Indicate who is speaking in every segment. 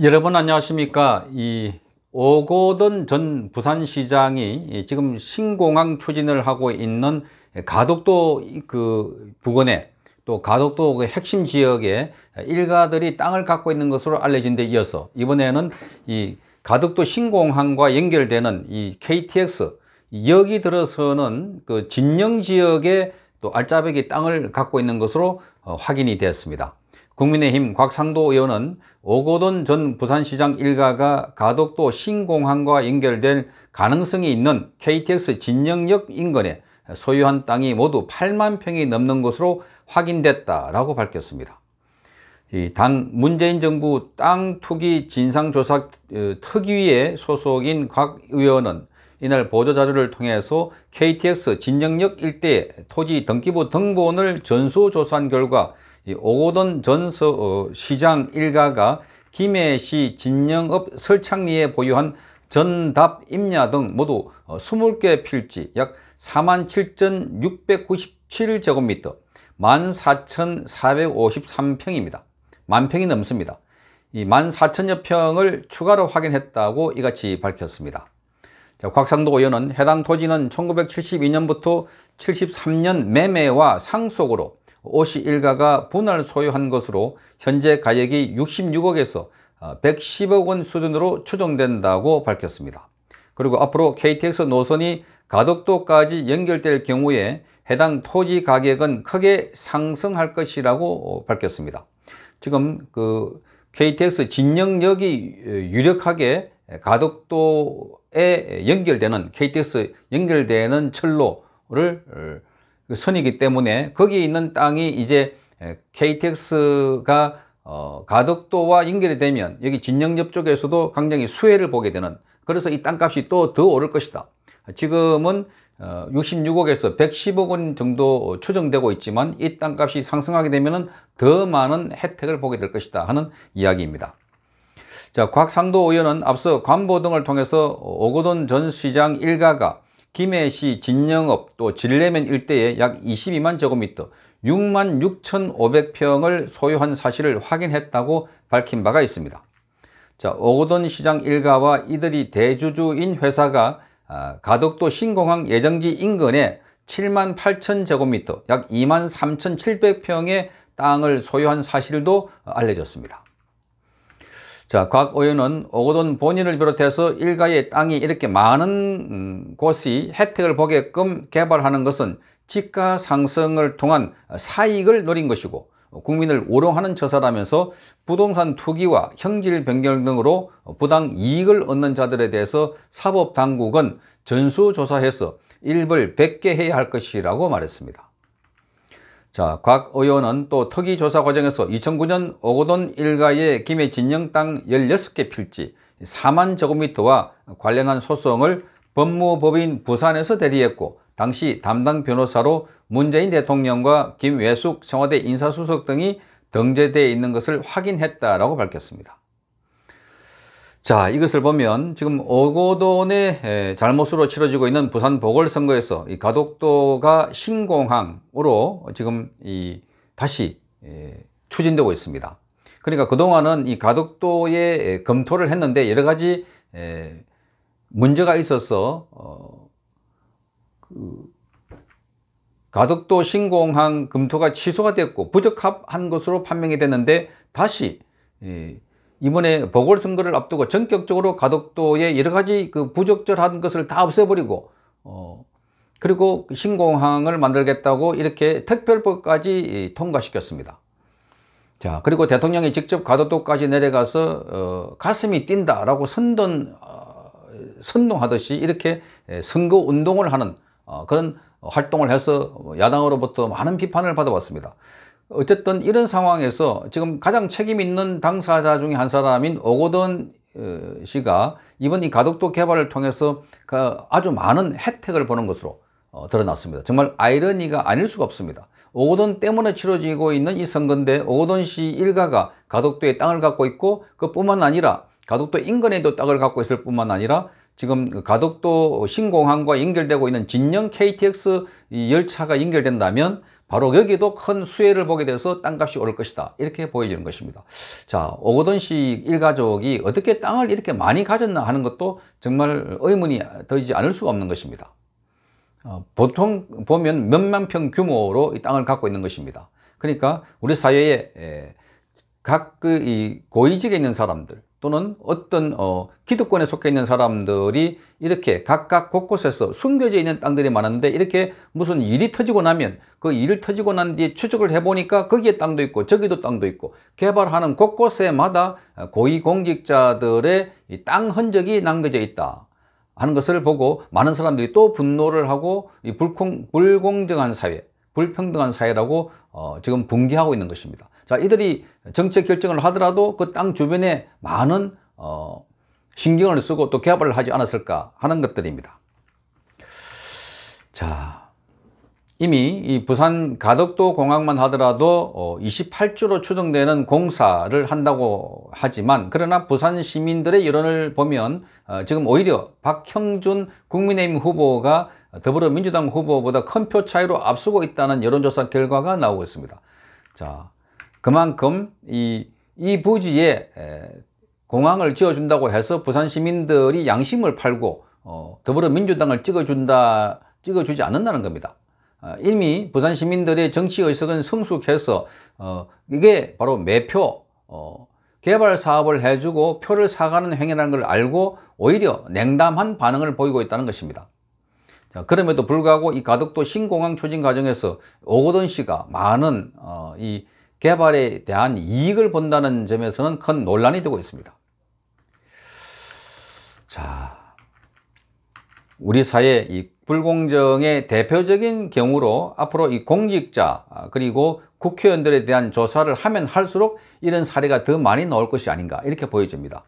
Speaker 1: 여러분 안녕하십니까 이오고든전 부산시장이 지금 신공항 추진을 하고 있는 가덕도 그 부근에 또 가덕도 그 핵심 지역에 일가들이 땅을 갖고 있는 것으로 알려진 데 이어서 이번에는 이 가덕도 신공항과 연결되는 이 KTX 여기 들어서는 그 진영 지역에 또 알짜배기 땅을 갖고 있는 것으로 어, 확인이 되었습니다. 국민의힘 곽상도 의원은 오고돈 전 부산시장 일가가 가덕도 신공항과 연결될 가능성이 있는 KTX 진영역 인근에 소유한 땅이 모두 8만 평이 넘는 것으로 확인됐다라고 밝혔습니다. 당 문재인 정부 땅 투기 진상조사 어, 특위의 소속인 곽 의원은 이날 보도자료를 통해서 KTX 진영역 일대의 토지 등기부 등본을 전수조사한 결과 오거돈 전서 어, 시장 일가가 김해시 진영읍 설창리에 보유한 전답, 임야 등 모두 20개 어, 필지 약 47,697제곱미터 14,453평입니다. 만평이 넘습니다. 이 14,000여 평을 추가로 확인했다고 이같이 밝혔습니다. 자, 곽상도 의원은 해당 토지는 1972년부터 73년 매매와 상속으로 오씨 일가가 분할 소유한 것으로 현재 가격이 66억에서 110억 어, 원 수준으로 추정된다고 밝혔습니다. 그리고 앞으로 KTX 노선이 가덕도까지 연결될 경우에 해당 토지 가격은 크게 상승할 것이라고 어, 밝혔습니다. 지금 그 KTX 진영역이 어, 유력하게 가덕도에 연결되는 KTX 연결되는 철로를 그 선이기 때문에 거기에 있는 땅이 이제 KTX가 어, 가덕도와 연결이 되면 여기 진영역 쪽에서도 굉장히 수혜를 보게 되는 그래서 이 땅값이 또 더 오를 것이다. 지금은 66억에서 어, 110억 원 정도 추정되고 있지만 이 땅값이 상승하게 되면 더 많은 혜택을 보게 될 것이다 하는 이야기입니다. 자, 곽상도 의원은 앞서 관보 등을 통해서 오고돈 전 시장 일가가 김해시 진영읍 또 진례면 일대에 약 22만 제곱미터 6만 6,500평을 소유한 사실을 확인했다고 밝힌 바가 있습니다. 자, 오거돈 시장 일가와 이들이 대주주인 회사가 아, 가덕도 신공항 예정지 인근에 7만 8천 제곱미터 약 2만 3,700평의 땅을 소유한 사실도 알려졌습니다. 자, 곽 의원은 오거돈 본인을 비롯해서 일가의 땅이 이렇게 많은 음, 곳이 혜택을 보게끔 개발하는 것은 지가 상승을 통한 사익을 노린 것이고 국민을 우롱하는 처사라면서 부동산 투기와 형질 변경 등으로 부당 이익을 얻는 자들에 대해서 사법당국은 전수조사해서 일벌 100개 해야 할 것이라고 말했습니다. 자, 곽 의원은 또 특위 조사 과정에서 2009년 어고돈 일가의 김해 진영 땅 16개 필지 4만 제곱미터와 관련한 소송을 법무법인 부산에서 대리했고 당시 담당 변호사로 문재인 대통령과 김외숙 청와대 인사수석 등이 등재되어 있는 것을 확인했다라고 밝혔습니다. 자 이것을 보면 지금 오고돈의 잘못으로 치러지고 있는 부산 보궐선거에서 이 가덕도가 신공항으로 지금 이 다시 추진되고 있습니다 그러니까 그동안은 이 가덕도에 검토를 했는데 여러 가지 문제가 있어서 어, 그 가덕도 신공항 검토가 취소가 됐고 부적합한 것으로 판명이 됐는데 다시 이 이번에 보궐선거를 앞두고 전격적으로 가덕도의 여러 가지 그 부적절한 것을 다 없애버리고 어 그리고 신공항을 만들겠다고 이렇게 특별법까지 통과시켰습니다. 자 그리고 대통령이 직접 가덕도까지 내려가서 어, 가슴이 뛴다라고 선동 어, 선동하듯이 이렇게 예, 선거 운동을 하는 어, 그런 활동을 해서 야당으로부터 많은 비판을 받아왔습니다. 어쨌든 이런 상황에서 지금 가장 책임 있는 당사자 중에 한 사람인 오고던 어, 씨가 이번 이 가덕도 개발을 통해서 그 아주 많은 혜택을 보는 것으로 어, 드러났습니다. 정말 아이러니가 아닐 수가 없습니다. 오고돈 때문에 치러지고 있는 이 선거인데 오고돈 씨 일가가 가덕도에 땅을 갖고 있고 그뿐만 아니라 가덕도 인근에도 땅을 갖고 있을 뿐만 아니라 지금 가덕도 신공항과 연결되고 있는 진영 KTX 열차가 연결된다면 바로 여기도 큰 수혜를 보게 돼서 땅값이 오를 것이다. 이렇게 보여지는 것입니다. 자, 오거돈 씨 일가족이 어떻게 땅을 이렇게 많이 가졌나 하는 것도 정말 의문이 되지 않을 수가 없는 것입니다. 어, 보통 보면 몇만 평 규모로 이 땅을 갖고 있는 것입니다. 그러니까 우리 사회에 각그 고위직에 있는 사람들, 또는 어떤 어, 기득권에 속해 있는 사람들이 이렇게 각각 곳곳에서 숨겨져 있는 땅들이 많았는데 이렇게 무슨 일이 터지고 나면 그 일을 터지고 난 뒤에 추적을 해보니까 거기에 땅도 있고 저기도 땅도 있고 개발하는 곳곳에마다 고위공직자들의 땅 흔적이 남겨져 있다 하는 것을 보고 많은 사람들이 또 분노를 하고 이 불공, 불공정한 사회 불평등한 사회라고 어, 지금 붕괴하고 있는 것입니다 자, 이들이 정책 결정을 하더라도 그 땅 주변에 많은 어, 신경을 쓰고 또 개발을 하지 않았을까 하는 것들입니다. 자, 이미 이 부산 가덕도 공항만 하더라도 28주로 어, 추정되는 공사를 한다고 하지만 그러나 부산 시민들의 여론을 보면 어, 지금 오히려 박형준 국민의힘 후보가 더불어민주당 후보보다 큰 표 차이로 앞서고 있다는 여론조사 결과가 나오고 있습니다. 자, 그만큼 이, 이 부지에 공항을 지어준다고 해서 부산 시민들이 양심을 팔고 어, 더불어민주당을 찍어준다, 찍어주지 않는다는 겁니다. 어, 이미 부산 시민들의 정치 의석은 성숙해서 어, 이게 바로 매표, 어, 개발 사업을 해주고 표를 사가는 행위라는 걸 알고 오히려 냉담한 반응을 보이고 있다는 것입니다. 자, 그럼에도 불구하고 이 가덕도 신공항 추진 과정에서 오거돈 씨가 많은 어, 이 개발에 대한 이익을 본다는 점에서는 큰 논란이 되고 있습니다. 자, 우리 사회 이 불공정의 대표적인 경우로 앞으로 이 공직자 아, 그리고 국회의원들에 대한 조사를 하면 할수록 이런 사례가 더 많이 나올 것이 아닌가 이렇게 보여집니다.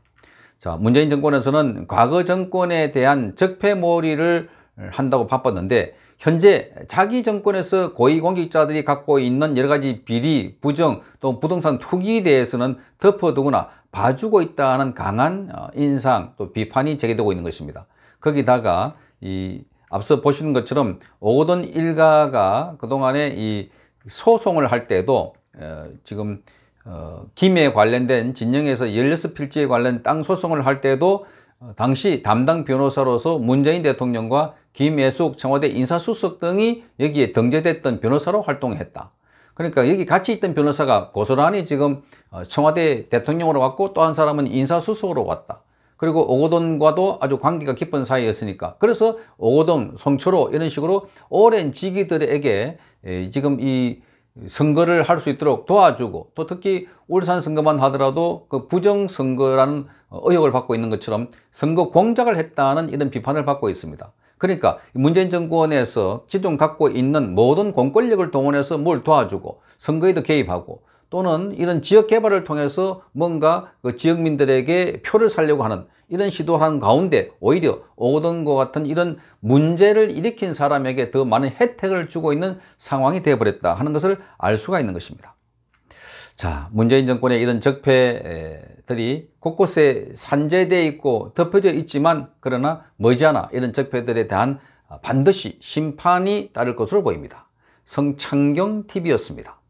Speaker 1: 자, 문재인 정권에서는 과거 정권에 대한 적폐몰이를 한다고 바빴는데 현재 자기 정권에서 고위공직자들이 갖고 있는 여러 가지 비리, 부정, 또 부동산 투기에 대해서는 덮어두거나 봐주고 있다는 강한 어, 인상, 또 비판이 제기되고 있는 것입니다. 거기다가 이 앞서 보시는 것처럼 오던 일가가 그동안에 이 소송을 할 때도 어, 지금 어, 김에 관련된 진영에서 16필지에 관련 땅 소송을 할 때도 어, 당시 담당 변호사로서 문재인 대통령과 김예숙 청와대 인사수석 등이 여기에 등재됐던 변호사로 활동했다. 그러니까 여기 같이 있던 변호사가 고스란히 지금 어, 청와대 대통령으로 왔고 또 한 사람은 인사수석으로 왔다. 그리고 오고돈과도 아주 관계가 깊은 사이였으니까 그래서 오고돈, 송초로 이런 식으로 오랜 지기들에게 지금 이 선거를 할 수 있도록 도와주고 또 특히 울산 선거만 하더라도 그 부정선거라는 어, 의혹을 받고 있는 것처럼 선거 공작을 했다는 이런 비판을 받고 있습니다. 그러니까 문재인 정권에서 지금 갖고 있는 모든 공권력을 동원해서 뭘 도와주고 선거에도 개입하고 또는 이런 지역 개발을 통해서 뭔가 그 지역민들에게 표를 살려고 하는 이런 시도하는 가운데 오히려 오던 것 같은 이런 문제를 일으킨 사람에게 더 많은 혜택을 주고 있는 상황이 되어버렸다 하는 것을 알 수가 있는 것입니다. 자, 문재인 정권의 이런 적폐들이 곳곳에 산재되어 있고 덮여져 있지만 그러나 머지않아 이런 적폐들에 대한 반드시 심판이 따를 것으로 보입니다. 성창경TV였습니다.